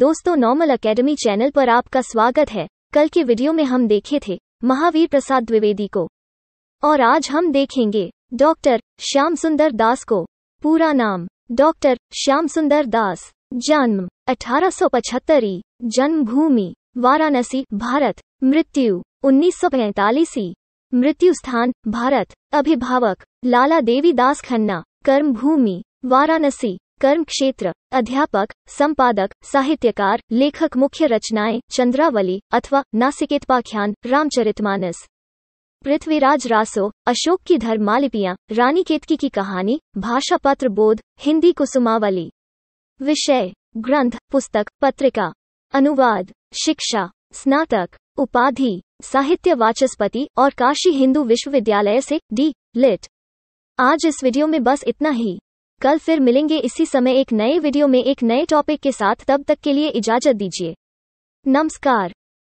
दोस्तों normal academy channel पर आपका स्वागत है कल के वीडियो में हम देखे थे महावीर प्रसाद द्विवेदी को और आज हम देखेंगे डॉक्टर श्याम सुंदर दास को पूरा नाम डॉक्टर श्याम सुंदर दास जन्म 1875 ई जन्मभूमि वाराणसी भारत मृत्यु सौ पैतालीस मृत्यु स्थान भारत अभिभावक लाला देवी दास खन्ना कर्मभूमि वाराणसी कर्म क्षेत्र अध्यापक संपादक साहित्यकार लेखक मुख्य रचनाएं चंद्रावली अथवा नासिकेतपाख्यान रामचरितमानस पृथ्वीराज रासो अशोक की धर्म मालिपियाँ रानी केतकी की कहानी भाषा पत्र बोध हिंदी कुसुमावली विषय ग्रंथ पुस्तक पत्रिका अनुवाद शिक्षा स्नातक उपाधि साहित्य वाचस्पति और काशी हिंदू विश्वविद्यालय से डी लिट आज इस वीडियो में बस इतना ही कल फिर मिलेंगे इसी समय एक नए वीडियो में एक नए टॉपिक के साथ तब तक के लिए इजाजत दीजिए नमस्कार